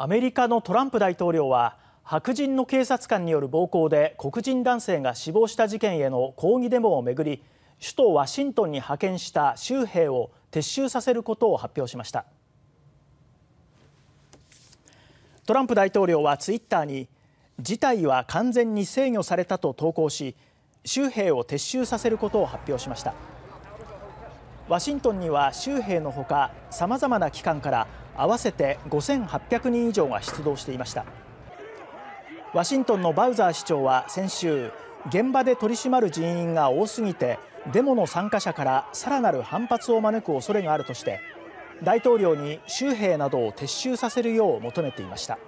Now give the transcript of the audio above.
アメリカのトランプ大統領は白人の警察官による暴行で黒人男性が死亡した事件への抗議デモをめぐり首都ワシントンに派遣した州兵を撤収させることを発表しましたトランプ大統領はツイッターに事態は完全に制御されたと投稿し州兵を撤収させることを発表しました。ワシントンには州兵のほかさまざまな機関から合わせて5800人以上が出動していましたワシントンのバウザー市長は先週現場で取り締まる人員が多すぎてデモの参加者からさらなる反発を招く恐れがあるとして大統領に州兵などを撤収させるよう求めていました。